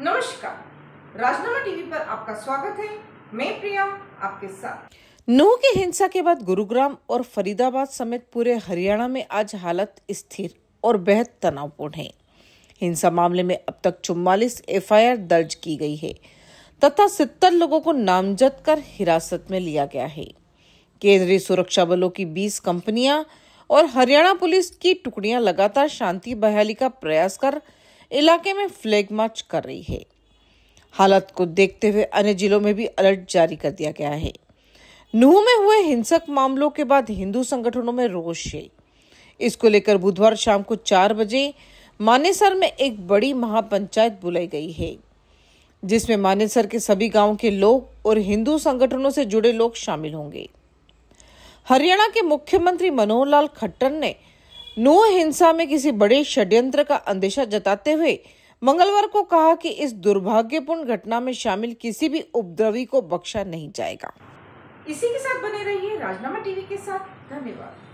नमस्कार राजनामा टीवी पर आपका स्वागत है मैं प्रिया आपके साथ नूह की हिंसा के बाद गुरुग्राम और फरीदाबाद समेत पूरे हरियाणा में आज हालत स्थिर और बेहद तनावपूर्ण है हिंसा मामले में अब तक चुम्बालीस एफ दर्ज की गई है तथा सत्तर लोगों को नामजद कर हिरासत में लिया गया है केंद्रीय सुरक्षा बलों की 20 कंपनियां और हरियाणा पुलिस की टुकड़ियां लगातार शांति बहाली का प्रयास कर इलाके में फ्लैग मार्च कर रही है हालत को देखते हुए अन्य जिलों में भी अलर्ट जारी कर दिया गया है नूह में हुए हिंसक मामलों के बाद हिंदू संगठनों में रोष है इसको लेकर बुधवार शाम को चार बजे मानेसर में एक बड़ी महापंचायत बुलाई गई है जिसमें मानेसर के सभी गांव के लोग और हिंदू संगठनों से जुड़े लोग शामिल होंगे हरियाणा के मुख्यमंत्री मनोहर लाल खट्टर ने नो हिंसा में किसी बड़े षड्यंत्र का अंदेशा जताते हुए मंगलवार को कहा कि इस दुर्भाग्यपूर्ण घटना में शामिल किसी भी उपद्रवी को बख्शा नहीं जाएगा इसी के साथ बने रहिए राजनामा टीवी के साथ धन्यवाद